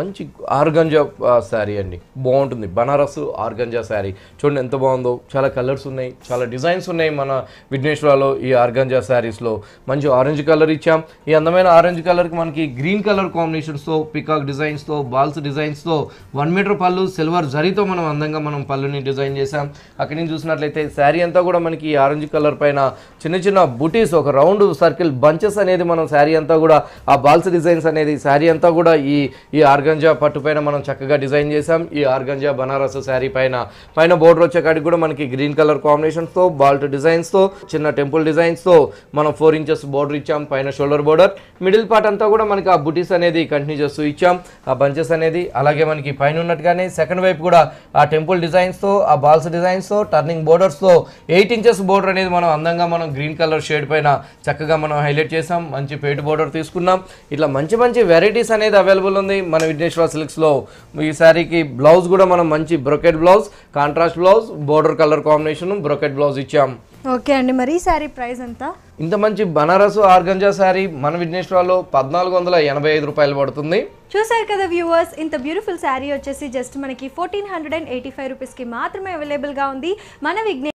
మంచి ఆర్గంజా శారీ అండి బాగుంటుంది బనారస్ ఆర్గంజా శారీ చూడండి ఎంత బాగుందో చాలా కలర్స్ ఉన్నాయి చాలా డిజైన్స్ ఉన్నాయి మన విఘ్నేశ్వరలో ఈ ఆర్గంజా శారీస్లో మంచి ఆరెంజ్ కలర్ ఇచ్చాం ఈ అందమైన ఆరెంజ్ కలర్కి మనకి గ్రీన్ కలర్ కాంబినేషన్స్తో పికాక్ డిజైన్స్తో బాల్స్ డిజైన్స్తో వన్ మీటర్ పళ్ళు సిల్వర్ జరీతో మనం అందంగా మనం పళ్ళుని డిజైన్ చేసాం అక్కడి నుంచి చూసినట్లయితే శారీ అంతా కూడా మనకి ఆరెంజ్ కలర్ పైన చిన్న చిన్న బుటీస్ ఒక రౌండ్ సర్కిల్ బంచెస్ అనేది మనం శారీ అంతా కూడా ఆ బాల్స్ డిజైన్స్ అనేది శారీ అంతా కూడా ఈ ఈ ఆర్గ ఆర్గంజా పట్టు పైన మనం చక్కగా డిజైన్ చేసాం ఈ ఆర్గంజా బనారస్ శారీ పైన పైన బోర్డర్ వచ్చే కాడికి కూడా మనకి గ్రీన్ కలర్ కాంబినేషన్స్తో బాల్ట్ డిజైన్స్తో చిన్న టెంపుల్ డిజైన్స్తో మనం ఫోర్ ఇంచెస్ బోర్డర్ ఇచ్చాం పైన షోల్డర్ బోర్డర్ మిడిల్ పార్ట్ అంతా కూడా మనకి ఆ బుటీస్ అనేది కంటిన్యూ చేస్తూ ఇచ్చాం ఆ బంచెస్ అనేది అలాగే మనకి పైన ఉన్నట్టుగానే సెకండ్ వైపు కూడా ఆ టెంపుల్ డిజైన్స్తో ఆ బాల్స్ డిజైన్స్తో టర్నింగ్ బోర్డర్స్తో ఎయిట్ ఇంచెస్ బోర్డర్ అనేది మనం అందంగా మనం గ్రీన్ కలర్ షేడ్ పైన చక్కగా మనం హైలైట్ చేసాం మంచి పేటు బోర్డర్ తీసుకున్నాం ఇట్లా మంచి మంచి వెరైటీస్ అనేది అవైలబుల్ ఉంది మన విఘ్నేశ్వర సిల్క్స్లో ఈ శారీకి బ్లౌజ్ కూడా మనం మంచి brocade blouse contrast blouse border colour combination brocade blouse ఇచ్చాం ఓకే అండి మరి ఈ శారీ ప్రైస్ ఎంత ఇంత మంచి బనారస్ ఆర్గంజా శారీ మన విఘ్నేశ్వరాలో పద్నాలుగు వందల ఎనభై ఐదు రూపాయలు పడుతుంది చూసారు కదా వ్యూవర్స్ ఇంత బ్యూటిఫుల్ శారీ వచ్చేసి జస్ట్ మనకి fourteen hundred and eighty five రూపీస్కి మాత్రమే అవైలబుల్గా ఉంది మన విఘ్నే